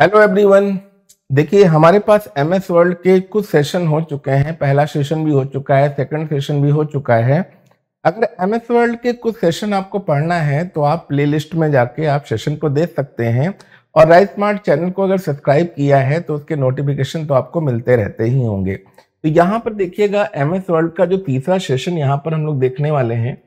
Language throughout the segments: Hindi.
हेलो एवरीवन देखिए हमारे पास एम एस वर्ल्ड के कुछ सेशन हो चुके हैं पहला सेशन भी हो चुका है सेकंड सेशन भी हो चुका है अगर एम एस वर्ल्ड के कुछ सेशन आपको पढ़ना है तो आप प्लेलिस्ट में जाके आप सेशन को देख सकते हैं और राइट स्मार्ट चैनल को अगर सब्सक्राइब किया है तो उसके नोटिफिकेशन तो आपको मिलते रहते ही होंगे तो यहाँ पर देखिएगा एम एस वर्ल्ड का जो तीसरा सेशन यहाँ पर हम लोग देखने वाले हैं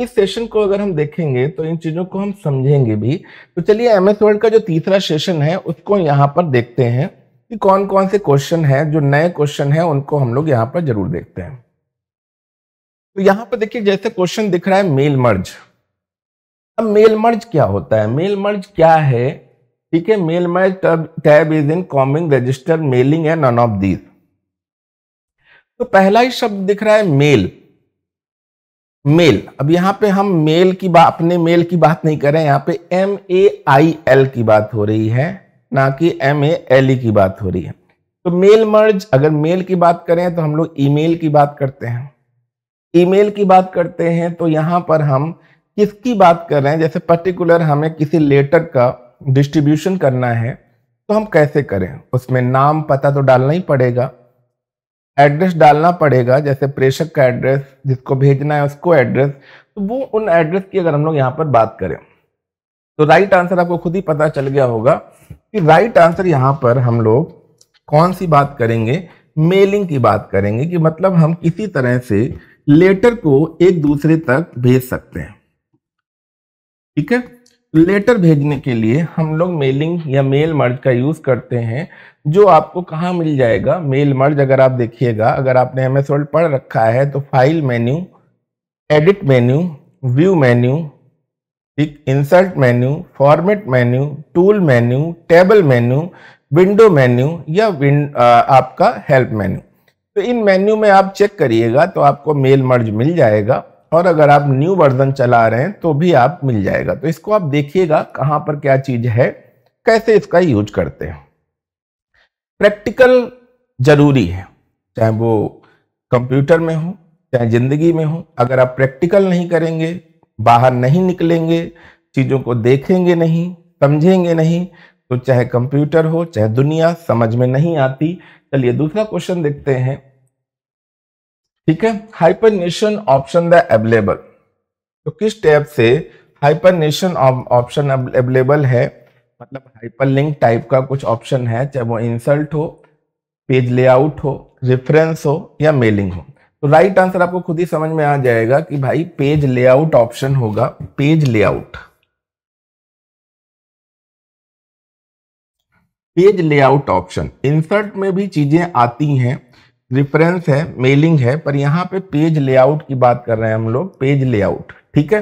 इस सेशन को अगर हम देखेंगे तो इन चीजों को हम समझेंगे भी तो चलिए एम एस वर्ड का जो तीसरा सेशन है उसको यहाँ पर देखते हैं कि कौन कौन से क्वेश्चन हैं जो नए क्वेश्चन हैं उनको हम लोग यहाँ पर जरूर देखते हैं तो यहाँ पर देखिए जैसे क्वेश्चन दिख रहा है मेल मर्ज अब मेल मर्ज क्या होता है मेल मर्ज क्या है ठीक है mail merge tab is in coming register mailing and none of these तो पहला ही शब्द दिख रहा है मेल मेल अब यहाँ पे हम मेल की बात अपने मेल की बात नहीं कर रहे हैं यहाँ पे एम ए आई एल की बात हो रही है ना कि एम ए एल ई की बात हो रही है तो मेल मर्ज अगर मेल की बात करें तो हम लोग ईमेल की बात करते हैं ईमेल की बात करते हैं तो यहाँ पर हम किसकी बात कर रहे हैं जैसे पर्टिकुलर हमें किसी लेटर का डिस्ट्रीब्यूशन करना है तो हम कैसे करें उसमें नाम पता तो डालना ही पड़ेगा एड्रेस डालना पड़ेगा जैसे प्रेषक का एड्रेस जिसको भेजना है उसको एड्रेस तो वो उन एड्रेस की अगर हम लोग यहाँ पर बात करें तो राइट आंसर आपको खुद ही पता चल गया होगा कि राइट आंसर यहाँ पर हम लोग कौन सी बात करेंगे मेलिंग की बात करेंगे कि मतलब हम किसी तरह से लेटर को एक दूसरे तक भेज सकते हैं ठीक है लेटर भेजने के लिए हम लोग मेलिंग या मेल मर्ज का यूज़ करते हैं जो आपको कहाँ मिल जाएगा मेल मर्ज अगर आप देखिएगा अगर आपने एम एस वर्ड पढ़ रखा है तो file menu edit menu view menu ठीक insert menu format menu tool menu table menu window menu या विंड आपका हेल्प मेन्यू तो इन मेन्यू में आप चेक करिएगा तो आपको मेल मर्ज मिल जाएगा और अगर आप न्यू वर्जन चला रहे हैं तो भी आप मिल जाएगा तो इसको आप देखिएगा कहाँ पर क्या चीज़ है कैसे इसका यूज करते हैं प्रैक्टिकल जरूरी है चाहे वो कंप्यूटर में हो चाहे ज़िंदगी में हो अगर आप प्रैक्टिकल नहीं करेंगे बाहर नहीं निकलेंगे चीज़ों को देखेंगे नहीं समझेंगे नहीं तो चाहे कंप्यूटर हो चाहे दुनिया समझ में नहीं आती चलिए दूसरा क्वेश्चन देखते हैं ठीक है हाइपरनेशन ऑप्शन द अवेलेबल तो किस टैब से हाइपरनेशन ऑप्शन अवेलेबल है मतलब हाइपरलिंक टाइप का कुछ ऑप्शन है चाहे वो इंसल्ट हो पेज लेआउट हो रेफरेंस हो या मेलिंग हो तो राइट आंसर आपको खुद ही समझ में आ जाएगा कि भाई पेज लेआउट ऑप्शन होगा page layout page layout option insert में भी चीजें आती हैं रिफरेंस है मेलिंग है पर यहाँ पे पेज लेआउट की बात कर रहे हैं हम लोग पेज लेआउट ठीक है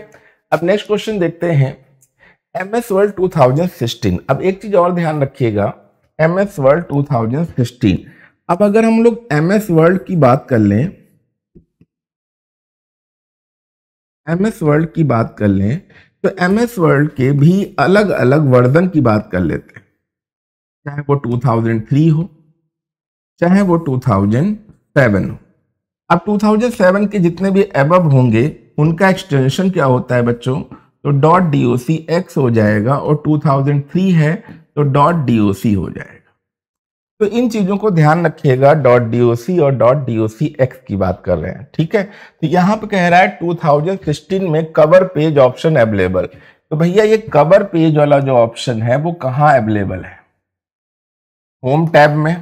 अब नेक्स्ट क्वेश्चन देखते हैं एम एस वर्ल्ड टू अब एक चीज और ध्यान रखिएगा एम एस वर्ल्ड टू अब अगर हम लोग एम एस वर्ल्ड की बात कर लें एम एस वर्ल्ड की बात कर लें तो एम एस वर्ल्ड के भी अलग अलग वर्जन की बात कर लेते हैं चाहे वो 2003 हो चाहे वो 2007 हो अब 2007 के जितने भी एबब होंगे उनका एक्सटेंशन क्या होता है बच्चों तो dot D O C X हो जाएगा और 2003 है तो डॉट डी ओ सी हो जाएगा तो इन चीज़ों को ध्यान रखिएगा डॉट डी ओ सी और dot D O C X की बात कर रहे हैं ठीक है तो यहाँ पे कह रहा है 2016 में कवर पेज ऑप्शन अवेलेबल तो भैया ये कवर पेज वाला जो ऑप्शन है वो कहाँ अवेलेबल है होम टैब में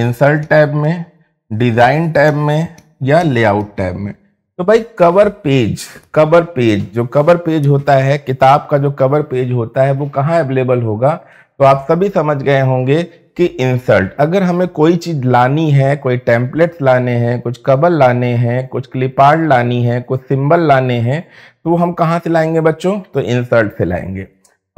इंसर्ट टैब में डिज़ाइन टैब में या लेआउट टैब में तो भाई कवर पेज कवर पेज जो कवर पेज होता है किताब का जो कवर पेज होता है वो कहाँ अवेलेबल होगा तो आप सभी समझ गए होंगे कि इंसर्ट अगर हमें कोई चीज़ लानी है कोई टेम्पलेट्स लाने हैं कुछ कवर लाने हैं कुछ क्लिपार्ड लानी है कुछ सिंबल लाने हैं तो हम कहाँ से लाएंगे बच्चों तो इंसर्ट से लाएंगे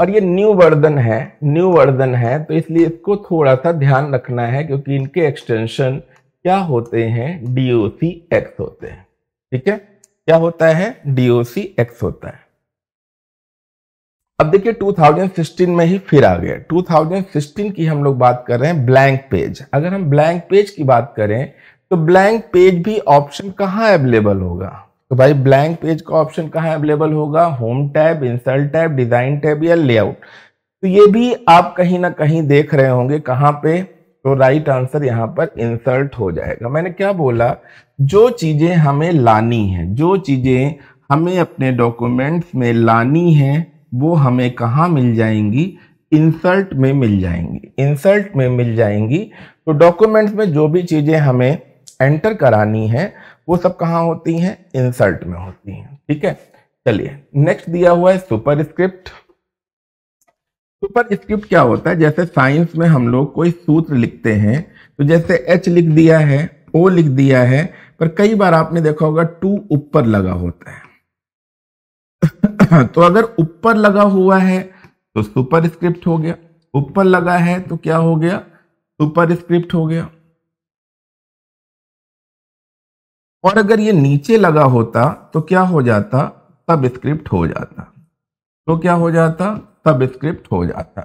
और ये न्यू वर्धन है न्यू वर्धन है तो इसलिए इसको थोड़ा सा ध्यान रखना है क्योंकि इनके एक्सटेंशन क्या होते हैं डी ओ सी एक्स होते हैं ठीक है क्या होता है डी ओ सी एक्स होता है अब देखिए 2016 में ही फिर आ गया 2016 की हम लोग बात कर रहे हैं ब्लैंक पेज अगर हम ब्लैंक पेज की बात करें तो ब्लैंक पेज भी ऑप्शन कहाँ अवेलेबल होगा तो भाई ब्लैंक पेज का ऑप्शन कहाँ अवेलेबल होगा home tab insert tab design tab या लेआउट तो ये भी आप कहीं ना कहीं देख रहे होंगे कहाँ पे तो राइट आंसर यहाँ पर इंसल्ट हो जाएगा मैंने क्या बोला जो चीज़ें हमें लानी है जो चीज़ें हमें अपने डॉक्यूमेंट्स में लानी है वो हमें कहाँ मिल जाएंगी इंसल्ट में मिल जाएंगी इंसल्ट में मिल जाएंगी तो डॉक्यूमेंट्स में जो भी चीज़ें हमें एंटर करानी है वो सब कहाँ होती हैं इंसर्ट में होती हैं ठीक है चलिए नेक्स्ट दिया हुआ है सुपर स्क्रिप्ट सुपर स्क्रिप्ट क्या होता है जैसे साइंस में हम लोग कोई सूत्र लिखते हैं तो जैसे एच लिख दिया है ओ लिख दिया है पर कई बार आपने देखा होगा टू ऊपर लगा होता है तो अगर ऊपर लगा हुआ है तो सुपर स्क्रिप्ट हो गया ऊपर लगा है तो क्या हो गया सुपर स्क्रिप्ट हो गया और अगर ये नीचे लगा होता तो क्या हो जाता तब स्क्रिप्ट हो जाता तो क्या हो जाता तब स्क्रिप्ट हो जाता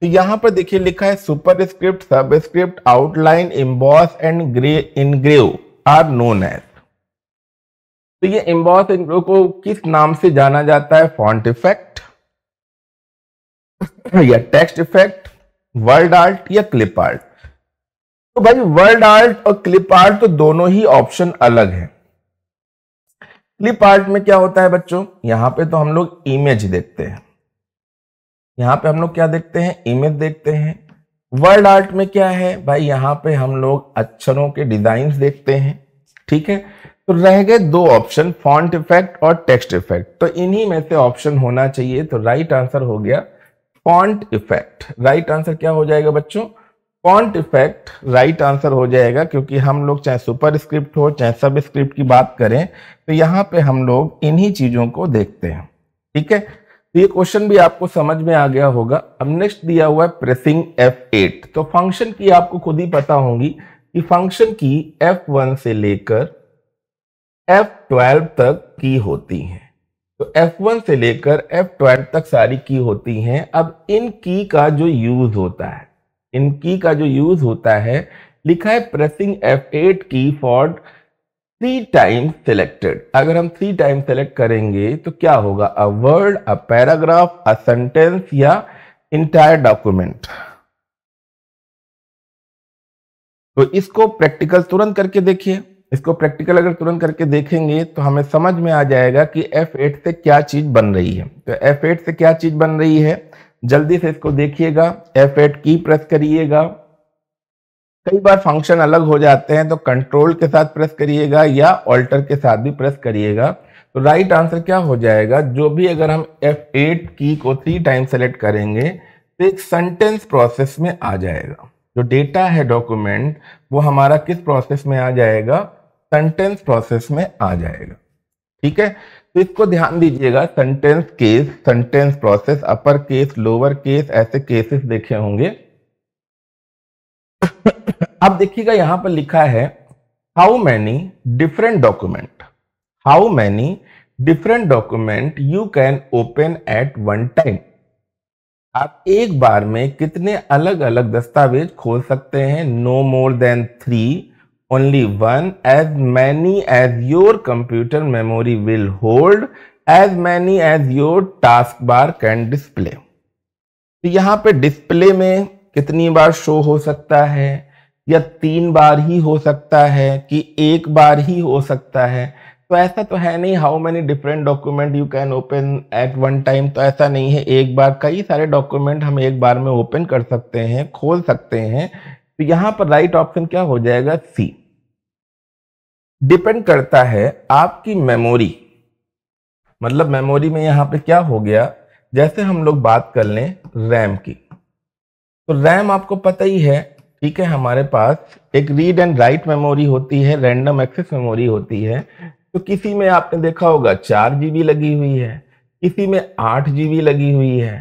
तो यहां पर देखिए लिखा है superscript subscript outline emboss and grey engrave are known as तो ये इम्बॉस इनग्रेव को किस नाम से जाना जाता है फॉन्ट इफेक्ट या टेक्स्ट इफेक्ट वर्ड आर्ट या क्लिप आर्ट तो भाई वर्ल्ड आर्ट और क्लिप आर्ट तो दोनों ही ऑप्शन अलग है क्लिप आर्ट में क्या होता है बच्चों यहाँ पे तो हम लोग इमेज देखते हैं यहां पे हम लोग क्या देखते हैं इमेज देखते हैं वर्ल्ड आर्ट में क्या है भाई यहां पे हम लोग अक्षरों के डिजाइन देखते हैं ठीक है तो रह गए दो ऑप्शन फॉन्ट इफेक्ट और टेक्स्ट इफेक्ट तो इन्हीं में से ऑप्शन होना चाहिए तो राइट आंसर हो गया फॉन्ट इफेक्ट राइट आंसर क्या हो जाएगा बच्चों फॉन्ट इफेक्ट राइट आंसर हो जाएगा क्योंकि हम लोग चाहे सुपर स्क्रिप्ट हो चाहे सब स्क्रिप्ट की बात करें तो यहाँ पे हम लोग इन्हीं चीज़ों को देखते हैं ठीक है तो ये क्वेश्चन भी आपको समझ में आ गया होगा अब नेक्स्ट दिया हुआ है प्रेसिंग एट तो फंक्शन की आपको खुद ही पता होगी कि फंक्शन की एफ वन से लेकर एफ ट्वेल्व तक की होती है तो F1 से लेकर F12 तक सारी की होती हैं अब इन की का जो यूज होता है इनकी का जो यूज होता है लिखा है प्रेसिंग F8 की फॉर थ्री टाइम सिलेक्टेड अगर हम थ्री टाइम सेलेक्ट करेंगे तो क्या होगा a word a paragraph a sentence या इंटायर डॉक्यूमेंट तो इसको प्रैक्टिकल तुरंत करके देखिए इसको प्रैक्टिकल अगर तुरंत करके देखेंगे तो हमें समझ में आ जाएगा कि F8 से क्या चीज बन रही है तो F8 से क्या चीज बन रही है जल्दी से इसको देखिएगा एफ एट की प्रेस करिएगा कई बार फंक्शन अलग हो जाते हैं तो कंट्रोल के साथ प्रेस करिएगा या ऑल्टर के साथ भी प्रेस करिएगा तो राइट आंसर क्या हो जाएगा जो भी अगर हम एफ एट की को थ्री टाइम सेलेक्ट करेंगे तो एक सेंटेंस प्रोसेस में आ जाएगा जो डेटा है डॉक्यूमेंट वो हमारा किस प्रोसेस में आ जाएगा सेंटेंस प्रोसेस में आ जाएगा ठीक है तो इसको ध्यान दीजिएगा sentence case sentence process upper case lower case cases केसेस देखे होंगे अब देखिएगा यहां पर लिखा है how many different document how many different document you can open at one time आप एक बार में कितने अलग अलग दस्तावेज खोल सकते हैं no more than three only one as many as your computer memory will hold as many as your taskbar can display तो यहाँ पे डिस्प्ले में कितनी बार शो हो सकता है या तीन बार ही हो सकता है कि एक बार ही हो सकता है तो ऐसा तो है नहीं how many different document you can open at one time तो ऐसा नहीं है एक बार कई सारे डॉक्यूमेंट हम एक बार में ओपन कर सकते हैं खोल सकते हैं तो यहां पर राइट ऑप्शन क्या हो जाएगा सी डिपेंड करता है आपकी मेमोरी मतलब मेमोरी में यहां पे क्या हो गया जैसे हम लोग बात कर लें रैम की तो रैम आपको पता ही है ठीक है हमारे पास एक रीड एंड राइट मेमोरी होती है रैंडम एक्सेस मेमोरी होती है तो किसी में आपने देखा होगा चार जीबी लगी हुई है किसी में आठ जीबी लगी हुई है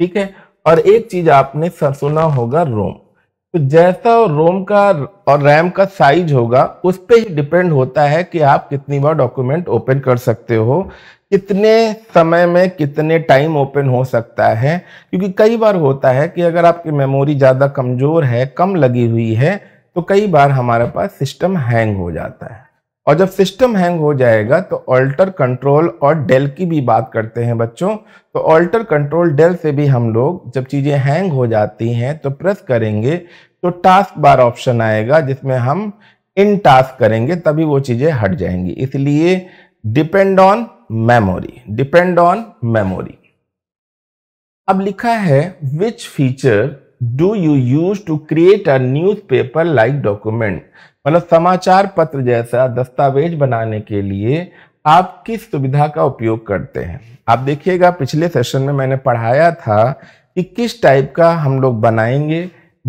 ठीक है और एक चीज आपने सुना होगा रोम तो जैसा रोम का और रैम का साइज होगा उस पर ही डिपेंड होता है कि आप कितनी बार डॉक्यूमेंट ओपन कर सकते हो कितने समय में कितने टाइम ओपन हो सकता है क्योंकि कई बार होता है कि अगर आपकी मेमोरी ज़्यादा कमज़ोर है कम लगी हुई है तो कई बार हमारे पास सिस्टम हैंग हो जाता है और जब सिस्टम हैंग हो जाएगा तो ऑल्टर कंट्रोल और डेल की भी बात करते हैं बच्चों तो ऑल्टर कंट्रोल डेल से भी हम लोग जब चीज़ें हैंग हो जाती हैं तो प्रेस करेंगे तो टास्क बार ऑप्शन आएगा जिसमें हम इन टास्क करेंगे तभी वो चीज़ें हट जाएंगी इसलिए depend on memory depend on memory अब लिखा है which feature do you use to create a newspaper like document मतलब समाचार पत्र जैसा दस्तावेज बनाने के लिए आप किस सुविधा का उपयोग करते हैं आप देखिएगा पिछले सेशन में मैंने पढ़ाया था कि किस टाइप का हम लोग बनाएंगे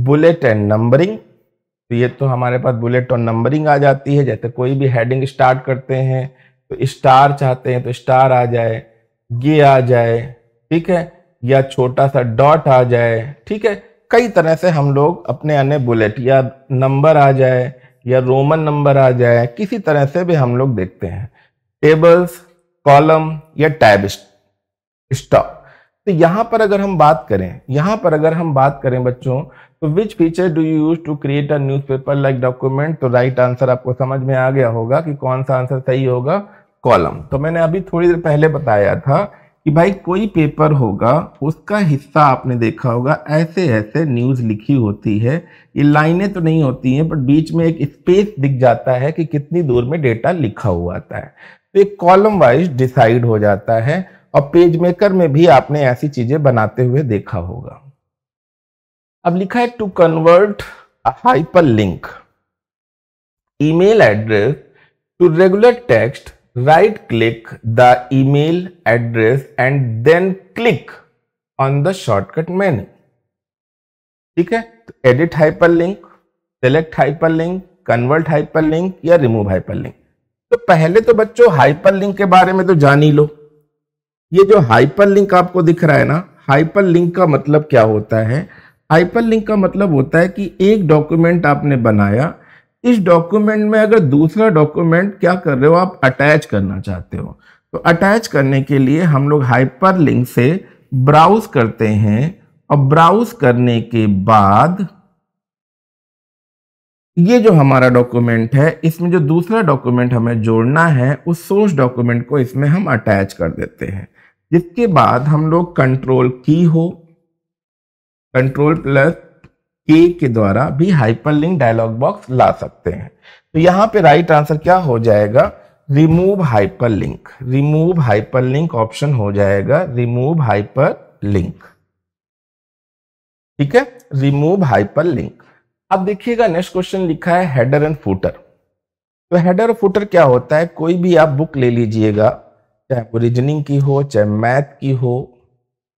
बुलेट एंड नंबरिंग तो ये तो हमारे पास बुलेट और नंबरिंग आ जाती है जैसे कोई भी हेडिंग स्टार्ट करते हैं तो स्टार चाहते हैं तो स्टार आ जाए ये आ जाए ठीक है या छोटा सा डॉट आ जाए ठीक है कई तरह से हम लोग अपने अन्य बुलेट या नंबर आ जाए या रोमन नंबर आ जाए किसी तरह से भी हम लोग देखते हैं टेबल्स कॉलम या टैब स्टॉक तो यहां पर अगर हम बात करें यहां पर अगर हम बात करें बच्चों तो which feature do you use to create a newspaper like document तो राइट आंसर आपको समझ में आ गया होगा कि कौन सा आंसर सही होगा कॉलम तो मैंने अभी थोड़ी देर पहले बताया था कि भाई कोई पेपर होगा उसका हिस्सा आपने देखा होगा ऐसे ऐसे न्यूज़ लिखी होती है ये लाइनें तो नहीं होती हैं बट बीच में एक स्पेस दिख जाता है कि कितनी दूर में डेटा लिखा हुआ आता है तो एक कॉलम वाइज डिसाइड हो जाता है और पेज मेकर में भी आपने ऐसी चीज़ें बनाते हुए देखा होगा अब लिखा है to convert hyperlink email address to regular text right click the email address and then click on the shortcut menu ठीक है तो edit hyperlink select hyperlink convert hyperlink या रिमूव हाइपर लिंक तो पहले तो बच्चों हाइपर लिंक के बारे में तो जान ही लो ये जो हाइपर लिंक आपको दिख रहा है ना हाइपर लिंक का मतलब क्या होता है हाइपर लिंक का मतलब होता है कि एक डॉक्यूमेंट आपने बनाया इस डॉक्यूमेंट में अगर दूसरा डॉक्यूमेंट क्या कर रहे हो आप अटैच करना चाहते हो तो अटैच करने के लिए हम लोग हाइपर लिंक से ब्राउज करते हैं और ब्राउज करने के बाद ये जो हमारा डॉक्यूमेंट है इसमें जो दूसरा डॉक्यूमेंट हमें जोड़ना है उस सोर्स डॉक्यूमेंट को इसमें हम अटैच कर देते हैं जिसके बाद हम लोग कंट्रोल की हो कंट्रोल प्लस के के द्वारा भी हाइपरलिंक डायलॉग बॉक्स ला सकते हैं तो यहाँ पे राइट आंसर क्या हो जाएगा remove hyperlink remove hyperlink option हो जाएगा रिमूव हाइपरलिंक ठीक है रिमूव हाइपरलिंक अब देखिएगा नेक्स्ट क्वेश्चन लिखा है हेडर एंड फूटर तो हेडर फूटर क्या होता है कोई भी आप बुक ले लीजिएगा चाहे वो रीजनिंग की हो चाहे मैथ की हो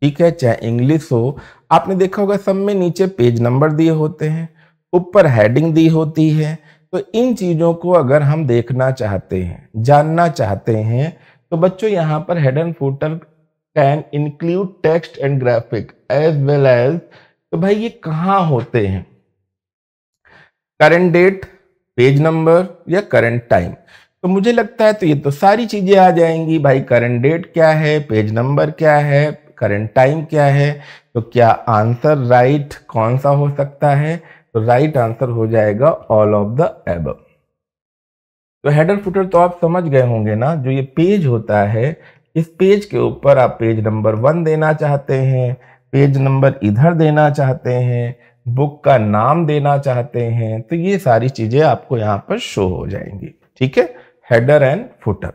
ठीक है चाहे इंग्लिश हो आपने देखा होगा सब में नीचे पेज नंबर दिए होते हैं ऊपर हेडिंग दी होती है तो इन चीज़ों को अगर हम देखना चाहते हैं जानना चाहते हैं तो बच्चों यहाँ पर head and footer can include text and graphic as well as तो भाई ये कहाँ होते हैं करंट डेट पेज नंबर या करंट टाइम तो मुझे लगता है तो ये तो सारी चीज़ें आ जाएंगी भाई करंट डेट क्या है पेज नंबर क्या है करंट टाइम क्या है तो क्या आंसर राइट right कौन सा हो सकता है तो राइट right आंसर हो जाएगा ऑल ऑफ द एब तो हेडर फुटर तो आप समझ गए होंगे ना जो ये पेज होता है इस पेज के ऊपर आप पेज नंबर वन देना चाहते हैं पेज नंबर इधर देना चाहते हैं बुक का नाम देना चाहते हैं तो ये सारी चीज़ें आपको यहाँ पर शो हो जाएंगी ठीक है हेडर एंड फुटर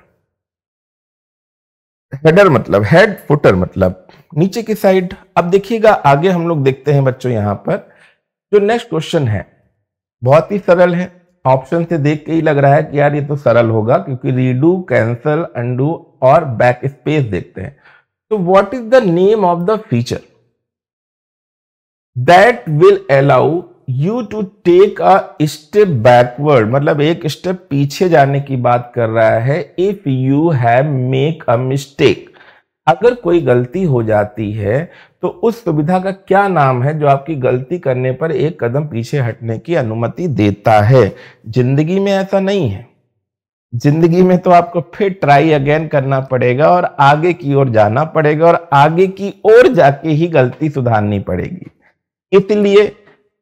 हेडर मतलब हेड फुटर मतलब नीचे की साइड अब देखिएगा आगे हम लोग देखते हैं बच्चों यहाँ पर जो नेक्स्ट क्वेश्चन है बहुत ही सरल है ऑप्शन से देख के ही लग रहा है कि यार ये तो सरल होगा क्योंकि रीडू कैंसल अंडू और बैक स्पेस देखते हैं तो what is the name of the feature that will allow you to take a step backward मतलब एक स्टेप पीछे जाने की बात कर रहा है if you have make a mistake अगर कोई गलती हो जाती है तो उस सुविधा का क्या नाम है जो आपकी गलती करने पर एक कदम पीछे हटने की अनुमति देता है जिंदगी में ऐसा नहीं है जिंदगी में तो आपको फिर ट्राई अगेन करना पड़ेगा और आगे की ओर जाना पड़ेगा और आगे की ओर जाके ही गलती सुधारनी पड़ेगी इसलिए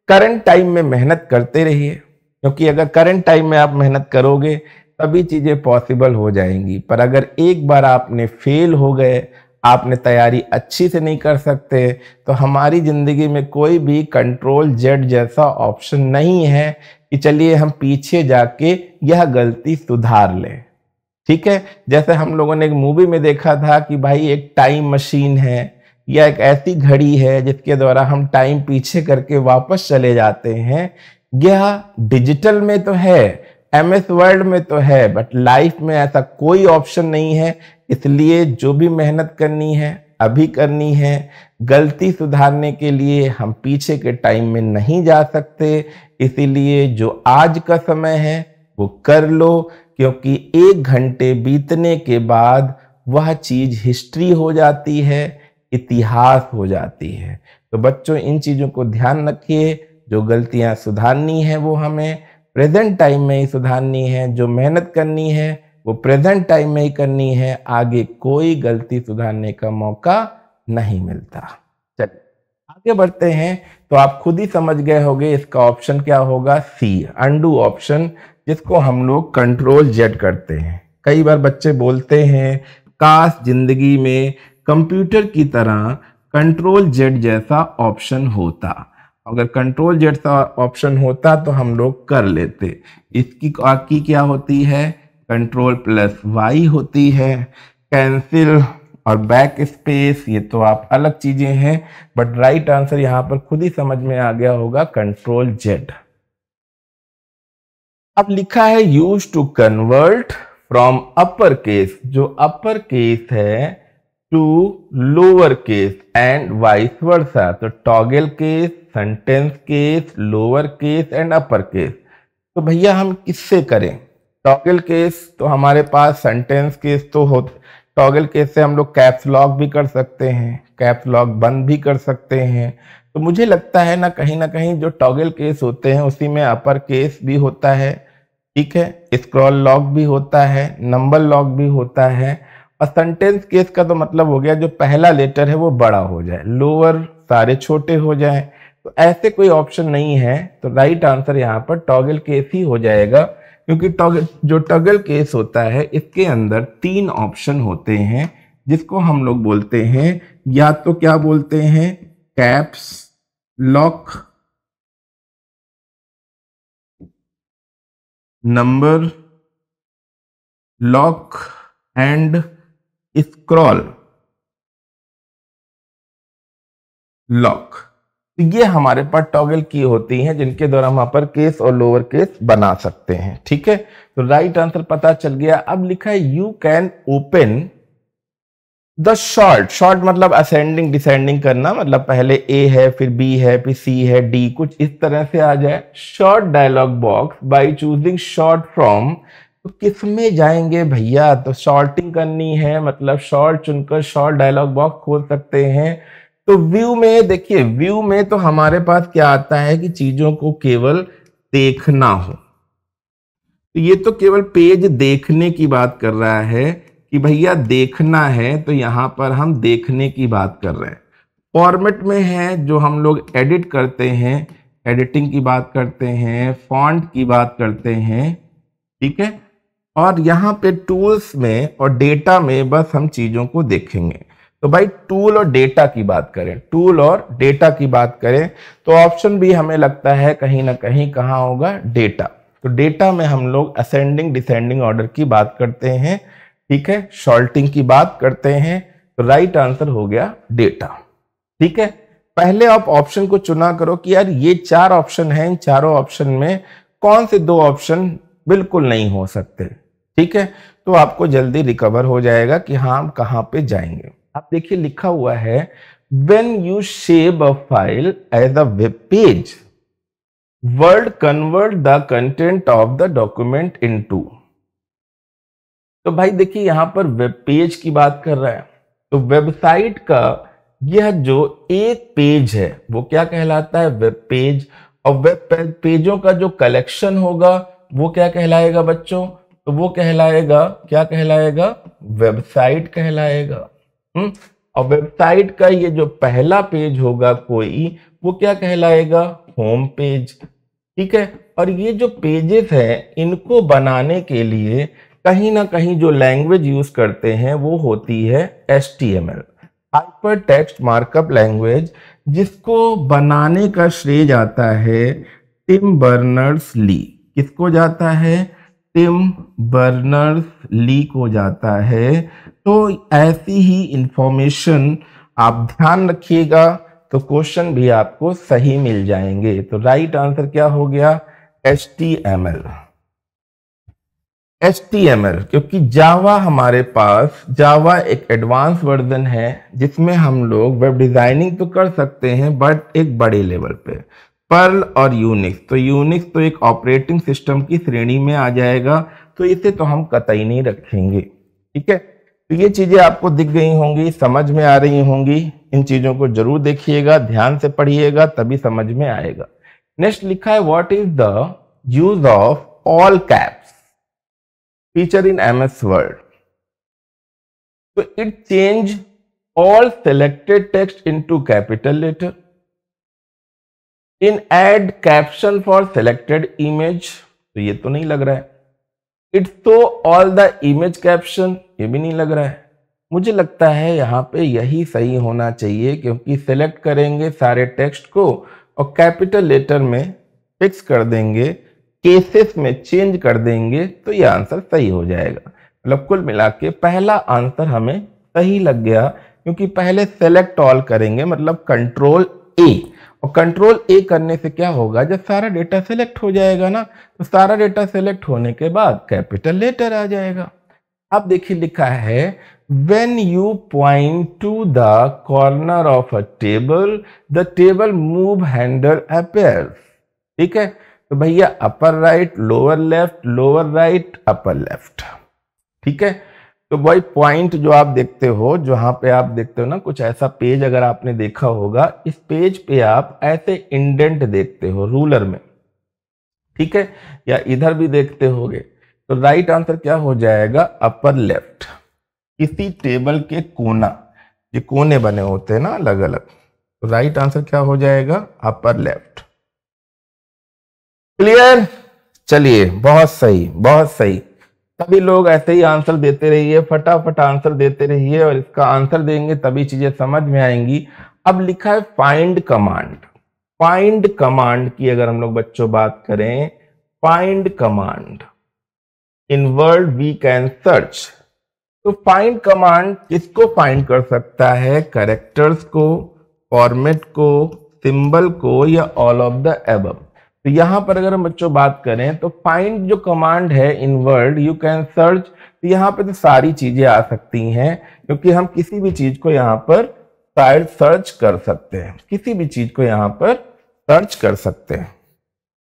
करंट टाइम में मेहनत करते रहिए क्योंकि अगर करंट टाइम में आप मेहनत करोगे तभी चीज़ें पॉसिबल हो जाएंगी पर अगर एक बार आपने फेल हो गए आपने तैयारी अच्छी से नहीं कर सकते तो हमारी ज़िंदगी में कोई भी कंट्रोल जेड जैसा ऑप्शन नहीं है कि चलिए हम पीछे जाके यह गलती सुधार लें ठीक है जैसे हम लोगों ने एक मूवी में देखा था कि भाई एक टाइम मशीन है या एक ऐसी घड़ी है जिसके द्वारा हम टाइम पीछे करके वापस चले जाते हैं यह डिजिटल में तो है एम एस वर्ल्ड में तो है बट लाइफ में ऐसा कोई ऑप्शन नहीं है इसलिए जो भी मेहनत करनी है अभी करनी है गलती सुधारने के लिए हम पीछे के टाइम में नहीं जा सकते इसीलिए जो आज का समय है वो कर लो क्योंकि एक घंटे बीतने के बाद वह चीज़ हिस्ट्री हो जाती है इतिहास हो जाती है तो बच्चों इन चीज़ों को ध्यान रखिए जो गलतियां सुधारनी है वो हमें प्रेजेंट टाइम में ही सुधारनी है जो मेहनत करनी है वो प्रेजेंट टाइम में ही करनी है आगे कोई गलती सुधारने का मौका नहीं मिलता चलिए आगे बढ़ते हैं तो आप खुद ही समझ गए होंगे इसका ऑप्शन क्या होगा सी अंडू ऑप्शन जिसको हम लोग कंट्रोल जेड करते हैं कई बार बच्चे बोलते हैं काश जिंदगी में कंप्यूटर की तरह कंट्रोल जेड जैसा ऑप्शन होता अगर कंट्रोल जेड सा ऑप्शन होता तो हम लोग कर लेते इसकी आकी क्या होती है कंट्रोल प्लस वाई होती है कैंसिल और बैक स्पेस ये तो आप अलग चीज़ें हैं बट राइट आंसर यहाँ पर खुद ही समझ में आ गया होगा कंट्रोल जेड अब लिखा है use to convert from upper case जो अपर केस है to lower case and vice versa तो toggle case sentence case lower case and upper case तो भैया हम किससे करें टॉगल केस तो हमारे पास सेंटेंस केस तो हो टॉगल केस से हम लोग कैप्स लॉक भी कर सकते हैं कैप्स लॉक बंद भी कर सकते हैं तो मुझे लगता है ना कहीं ना कहीं जो टॉगल केस होते हैं उसी में अपर केस भी होता है ठीक है स्क्रॉल लॉक भी होता है नंबर लॉक भी होता है और सेंटेंस केस का तो मतलब हो गया जो पहला लेटर है वो बड़ा हो जाए लोअर सारे छोटे हो जाए तो ऐसे कोई ऑप्शन नहीं है तो राइट आंसर यहाँ पर टॉगल केस ही हो जाएगा क्योंकि टॉगल जो टॉगल केस होता है इसके अंदर तीन ऑप्शन होते हैं जिसको हम लोग बोलते हैं या तो क्या बोलते हैं caps lock number lock and scroll lock तो ये हमारे पास टॉगल की होती हैं जिनके द्वारा हम अपर केस और लोअर केस बना सकते हैं ठीक है तो राइट आंसर पता चल गया अब लिखा है you can open the short short मतलब असेंडिंग डिसेंडिंग करना मतलब पहले ए है फिर बी है फिर सी है डी कुछ इस तरह से आ जाए short dialog box by choosing short from तो किस में जाएंगे भैया तो शॉर्टिंग करनी है मतलब शॉर्ट चुनकर शॉर्ट डायलॉग बॉक्स खोल सकते हैं तो व्यू में देखिए व्यू में तो हमारे पास क्या आता है कि चीजों को केवल देखना हो तो ये तो केवल पेज देखने की बात कर रहा है कि भैया देखना है तो यहां पर हम देखने की बात कर रहे हैं फॉर्मेट में है जो हम लोग एडिट करते हैं एडिटिंग की बात करते हैं फॉन्ट की बात करते हैं ठीक है और यहाँ पे टूल्स में और डेटा में बस हम चीज़ों को देखेंगे तो भाई टूल और डेटा की बात करें टूल और डेटा की बात करें तो ऑप्शन भी हमें लगता है कहीं ना कहीं कहाँ होगा डेटा तो डेटा में हम लोग असेंडिंग डिसेंडिंग ऑर्डर की बात करते हैं ठीक है शॉल्टिंग की बात करते हैं तो राइट आंसर हो गया डेटा ठीक है पहले आप ऑप्शन को चुना करो कि यार ये चार ऑप्शन हैं इन चारों ऑप्शन में कौन से दो ऑप्शन बिल्कुल नहीं हो सकते ठीक है तो आपको जल्दी रिकवर हो जाएगा कि हाँ हम कहाँ पे जाएंगे आप देखिए लिखा हुआ है when you save a file as a web page Word convert the content of the document into तो भाई देखिए यहां पर वेब पेज की बात कर रहा है तो वेबसाइट का यह जो एक पेज है वो क्या कहलाता है वेब पेज और वेब पेजों का जो कलेक्शन होगा वो क्या कहलाएगा बच्चों तो वो कहलाएगा क्या कहलाएगा वेबसाइट कहलाएगा हुँ? हम्म, और वेबसाइट का ये जो पहला पेज होगा कोई वो क्या कहलाएगा होम पेज ठीक है और ये जो पेजेस हैं इनको बनाने के लिए कहीं ना कहीं जो लैंग्वेज यूज करते हैं वो होती है S T M L hypertext markup language जिसको बनाने का श्रेय जाता है टिम बर्नर्स ली किसको जाता है टिम बर्नर्स लीक हो जाता है तो ऐसी ही इंफॉर्मेशन आप ध्यान रखिएगा तो क्वेश्चन भी आपको सही मिल जाएंगे तो राइट आंसर क्या हो गया H T M L H T M L क्योंकि जावा हमारे पास जावा एक एडवांस वर्जन है जिसमें हम लोग वेब डिज़ाइनिंग तो कर सकते हैं बट एक बड़े लेवल पे पर्ल और यूनिक्स तो यूनिक्स तो एक ऑपरेटिंग सिस्टम की श्रेणी में आ जाएगा तो इसे तो हम कतई नहीं रखेंगे ठीक है तो ये चीज़ें आपको दिख गई होंगी समझ में आ रही होंगी इन चीज़ों को जरूर देखिएगा ध्यान से पढ़िएगा तभी समझ में आएगा नेक्स्ट लिखा है what is the use of all caps feature in M S Word तो it change all selected text into capital letter in add caption for selected image तो ये तो नहीं लग रहा है इट्स तो ऑल द इमेज कैप्शन ये भी नहीं लग रहा है मुझे लगता है यहाँ पे यही सही होना चाहिए क्योंकि सेलेक्ट करेंगे सारे टेक्स्ट को और कैपिटल लेटर में फिक्स कर देंगे केसेस में चेंज कर देंगे तो ये आंसर सही हो जाएगा मतलब कुल मिला के पहला आंसर हमें सही लग गया क्योंकि पहले सेलेक्ट ऑल करेंगे मतलब कंट्रोल ए और कंट्रोल ए करने से क्या होगा जब सारा डेटा सेलेक्ट हो जाएगा ना तो सारा डेटा सेलेक्ट होने के बाद कैपिटल लेटर आ जाएगा अब देखिए लिखा है when you point to the corner of a table the table move handle appears ठीक है तो भैया upper right lower left lower right upper left ठीक है तो भाई पॉइंट जो आप देखते हो जहाँ पे आप देखते हो ना कुछ ऐसा पेज अगर आपने देखा होगा इस पेज पे आप ऐसे इंडेंट देखते हो रूलर में ठीक है या इधर भी देखते होगे तो राइट आंसर क्या हो जाएगा अपर लेफ्ट किसी टेबल के कोना ये कोने बने होते हैं ना अलग अलग तो राइट आंसर क्या हो जाएगा अपर लेफ्ट क्लियर चलिए बहुत सही बहुत सही सभी लोग ऐसे ही आंसर देते रहिए फटाफट आंसर देते रहिए और इसका आंसर देंगे तभी चीजें समझ में आएंगी अब लिखा है फाइंड कमांड फाइंड कमांड की अगर हम लोग बच्चों बात करें find command in Word we can search तो फाइंड कमांड किसको फाइंड कर सकता है करेक्टर्स को फॉर्मेट को सिंबल को या ऑल ऑफ द एबम तो यहां पर अगर हम बच्चों बात करें तो फाइंड जो कमांड है in world you can search तो यहाँ पे तो सारी चीजें आ सकती हैं क्योंकि हम किसी भी चीज को यहाँ पर शायद सर्च कर सकते हैं किसी भी चीज को यहाँ पर सर्च कर सकते हैं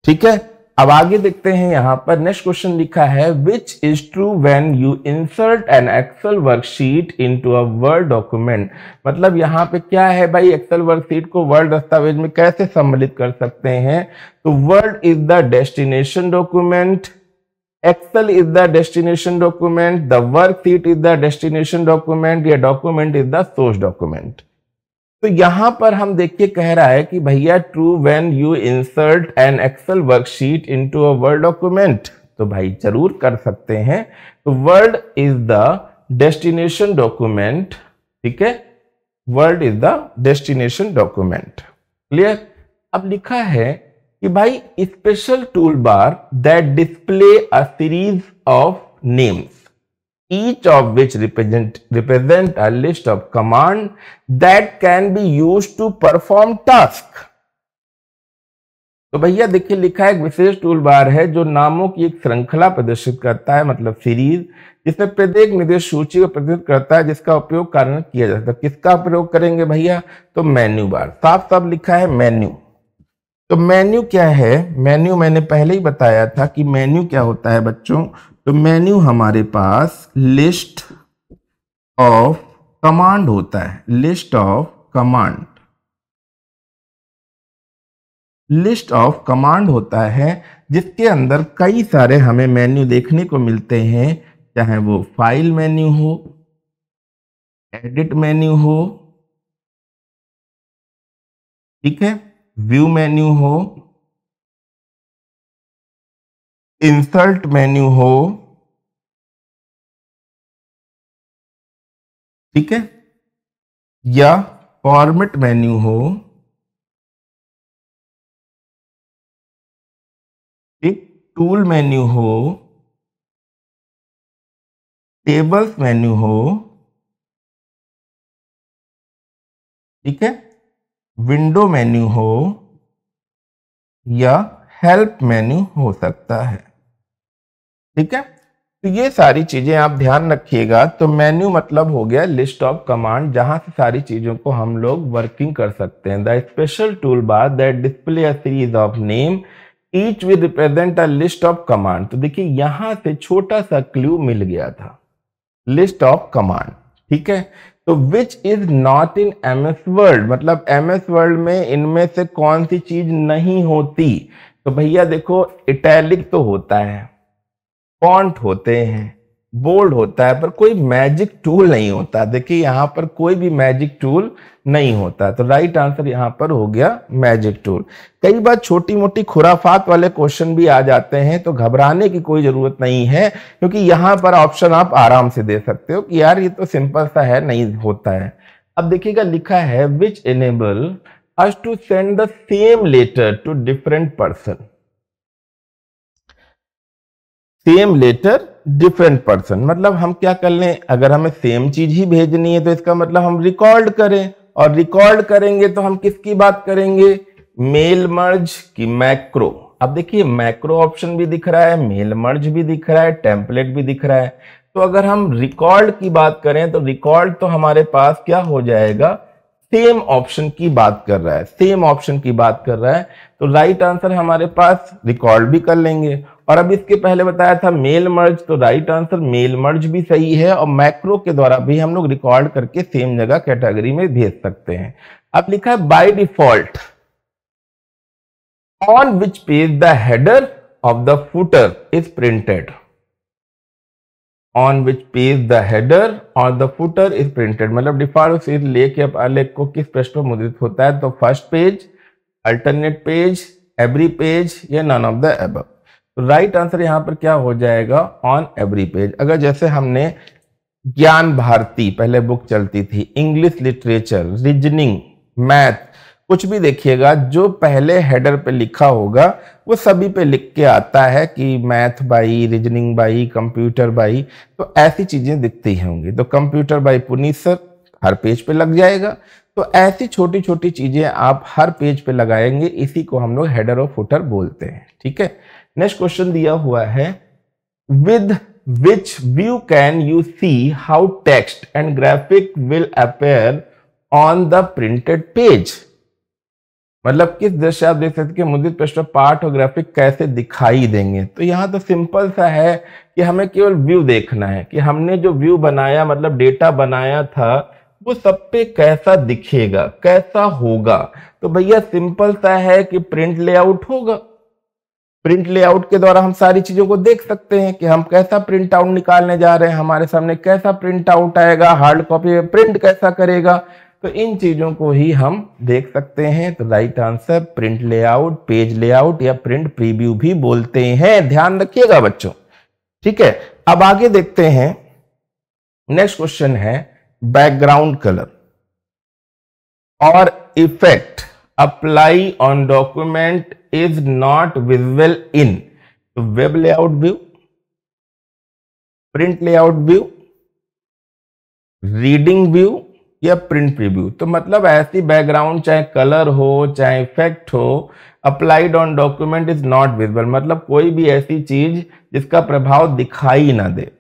ठीक है अब आगे देखते हैं यहां पर नेक्स्ट क्वेश्चन लिखा है which is true when you insert an Excel worksheet into a Word document मतलब यहाँ पे क्या है भाई एक्सेल वर्कशीट को वर्ड दस्तावेज में कैसे सम्मिलित कर सकते हैं तो Word is the destination document Excel is the destination document the worksheet is the destination document या document is the source document तो यहां पर हम देखिए कह रहा है कि भैया true when you insert an Excel worksheet into a Word document तो भाई जरूर कर सकते हैं तो Word is the destination document ठीक है Word is the destination document clear अब लिखा है कि भाई special toolbar that display a series of names each of which represent, represent a list of command that can be used to perform task. तो भैया देखिए लिखा है एक विशेष टूल बार है जो नामों की एक श्रृंखला प्रदर्शित करता है मतलब सीरीज जिसमें प्रत्येक निर्देश सूची को प्रदर्शित करता है जिसका उपयोग कारण किया जाता है तो किसका प्रयोग करेंगे भैया तो मेन्यू बार साफ साफ लिखा है मेन्यू तो मेन्यू क्या है मेन्यू मैंने पहले ही बताया था कि मेन्यू क्या होता है बच्चों तो मेन्यू हमारे पास लिस्ट ऑफ कमांड होता है list of command list of command होता है जिसके अंदर कई सारे हमें मेन्यू देखने को मिलते हैं चाहे वो फाइल मेन्यू हो एडिट मेन्यू हो ठीक है व्यू मेन्यू हो इंसर्ट मेन्यू हो ठीक है या फॉर्मेट मेन्यू हो ठीक टूल मेन्यू हो टेबल्स मेन्यू हो ठीक है विंडो मेन्यू हो या हेल्प मेन्यू हो सकता है ठीक है तो ये सारी चीज़ें आप ध्यान रखिएगा तो मेन्यू मतलब हो गया लिस्ट ऑफ कमांड जहां से सारी चीज़ों को हम लोग वर्किंग कर सकते हैं the special toolbar that display a series of name each will represent a list of command तो देखिए यहां से छोटा सा क्ल्यू मिल गया था लिस्ट ऑफ कमांड ठीक है तो which is not in M S world मतलब एम एस वर्ल्ड में इनमें से कौन सी चीज नहीं होती तो भैया देखो इटैलिक तो होता है फॉन्ट होते हैं बोल्ड होता है पर कोई मैजिक टूल नहीं होता देखिए यहाँ पर कोई भी मैजिक टूल नहीं होता तो राइट आंसर यहाँ पर हो गया मैजिक टूल कई बार छोटी मोटी खुराफात वाले क्वेश्चन भी आ जाते हैं तो घबराने की कोई ज़रूरत नहीं है क्योंकि यहाँ पर ऑप्शन आप आराम से दे सकते हो कि यार ये तो सिंपल सा है नहीं होता है अब देखिएगा लिखा है which enable us to send the same letter to different person same letter different person मतलब हम क्या कर लें अगर हमें सेम चीज ही भेजनी है तो इसका मतलब हम रिकॉर्ड करें और रिकॉर्ड करेंगे तो हम किसकी बात करेंगे मेल मर्ज की मैक्रो अब देखिए मैक्रो ऑप्शन भी दिख रहा है मेल मर्ज भी दिख रहा है टेम्पलेट भी दिख रहा है तो अगर हम रिकॉर्ड की बात करें तो रिकॉर्ड तो हमारे पास क्या हो जाएगा सेम ऑप्शन की बात कर रहा है सेम ऑप्शन की बात कर रहा है तो राइट right आंसर हमारे पास रिकॉर्ड भी कर लेंगे और अब इसके पहले बताया था मेल मर्ज तो राइट आंसर मेल मर्ज भी सही है और मैक्रो के द्वारा भी हम लोग रिकॉर्ड करके सेम जगह कैटेगरी में भेज सकते हैं अब लिखा है by default on which page the header of the footer is printed on which page the header और द फुटर इज प्रिंटेड मतलब डिफॉल्ट से लेके अब को किस पृष्ठ पर मुद्रित होता है तो first page alternate page every page या नन ऑफ द एबव तो राइट आंसर यहाँ पर क्या हो जाएगा ऑन एवरी पेज अगर जैसे हमने ज्ञान भारती पहले बुक चलती थी इंग्लिश लिटरेचर रीजनिंग मैथ कुछ भी देखिएगा जो पहले हेडर पे लिखा होगा वो सभी पे लिख के आता है कि math by reasoning by computer by तो ऐसी चीज़ें दिखती होंगी तो कंप्यूटर बाई पुनीत सर हर पेज पे लग जाएगा तो ऐसी छोटी छोटी चीज़ें आप हर पेज पे लगाएंगे इसी को हम लोग हेडर और फुटर बोलते हैं ठीक है नेक्स्ट क्वेश्चन दिया हुआ है with which view can you see how text and graphic will appear on the printed page मतलब किस दृश्य आप देख सकते हैं मुद्रित पृष्ठ पाठ और ग्राफिक कैसे दिखाई देंगे तो यहाँ तो सिंपल सा है कि हमें केवल व्यू देखना है कि हमने जो व्यू बनाया मतलब डेटा बनाया था वो सब पे कैसा दिखेगा कैसा होगा तो भैया सिंपल सा है कि प्रिंट लेआउट होगा प्रिंट लेआउट के द्वारा हम सारी चीजों को देख सकते हैं कि हम कैसा प्रिंट आउट निकालने जा रहे हैं हमारे सामने कैसा प्रिंट आउट आएगा हार्ड कॉपी में प्रिंट कैसा करेगा तो इन चीजों को ही हम देख सकते हैं तो right answer print layout page layout या प्रिंट प्रीव्यू भी बोलते हैं ध्यान रखिएगा बच्चों ठीक है अब आगे देखते हैं नेक्स्ट क्वेश्चन है बैकग्राउंड कलर और effect apply on document is not visible in web layout view print layout view reading view या प्रिंट प्रीव्यू तो मतलब ऐसी बैकग्राउंड चाहे कलर हो चाहे इफेक्ट हो applied on document is not visible मतलब कोई भी ऐसी चीज जिसका प्रभाव दिखाई ना दे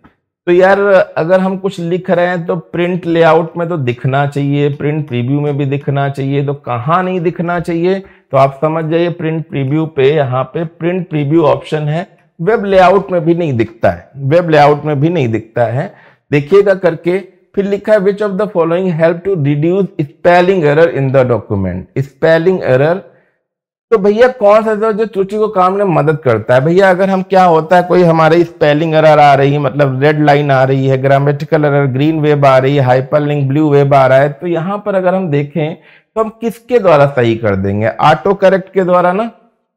तो यार अगर हम कुछ लिख रहे हैं तो प्रिंट लेआउट में तो दिखना चाहिए प्रिंट प्रीव्यू में भी दिखना चाहिए तो कहाँ नहीं दिखना चाहिए तो आप समझ जाइए प्रिंट प्रीव्यू पे यहाँ पे प्रिंट प्रीव्यू ऑप्शन है वेब लेआउट में भी नहीं दिखता है वेब लेआउट में भी नहीं दिखता है देखिएगा करके फिर लिखा है which of the following help to reduce spelling error in the document spelling error तो भैया कौन सा तो जो त्रुटि को काम में मदद करता है भैया अगर हम क्या होता है कोई हमारे स्पेलिंग मतलब अरर आ रही है मतलब रेड लाइन आ रही है ग्रामेटिकल अरर ग्रीन वेब आ रही है हाइपरलिंक ब्लू वेब आ रहा है तो यहाँ पर अगर हम देखें तो हम किसके द्वारा सही कर देंगे ऑटो करेक्ट के द्वारा ना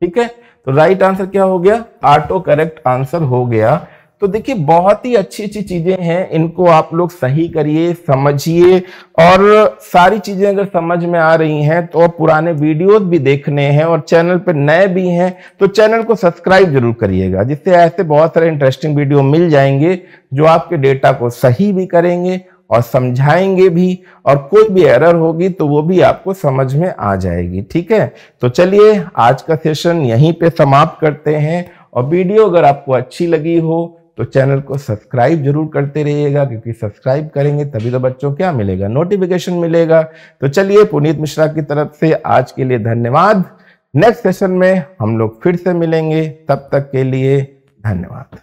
ठीक है तो राइट आंसर क्या हो गया ऑटो करेक्ट आंसर हो गया तो देखिए बहुत ही अच्छी अच्छी चीजें हैं इनको आप लोग सही करिए समझिए और सारी चीजें अगर समझ में आ रही हैं तो पुराने वीडियोस भी देखने हैं और चैनल पर नए भी हैं तो चैनल को सब्सक्राइब जरूर करिएगा जिससे ऐसे बहुत सारे इंटरेस्टिंग वीडियो मिल जाएंगे जो आपके डेटा को सही भी करेंगे और समझाएंगे भी और कोई भी एरर होगी तो वो भी आपको समझ में आ जाएगी ठीक है तो चलिए आज का सेशन यहीं पे समाप्त करते हैं और वीडियो अगर आपको अच्छी लगी हो तो चैनल को सब्सक्राइब जरूर करते रहिएगा क्योंकि सब्सक्राइब करेंगे तभी तो बच्चों क्या मिलेगा नोटिफिकेशन मिलेगा तो चलिए पुनीत मिश्रा की तरफ से आज के लिए धन्यवाद नेक्स्ट सेशन में हम लोग फिर से मिलेंगे तब तक के लिए धन्यवाद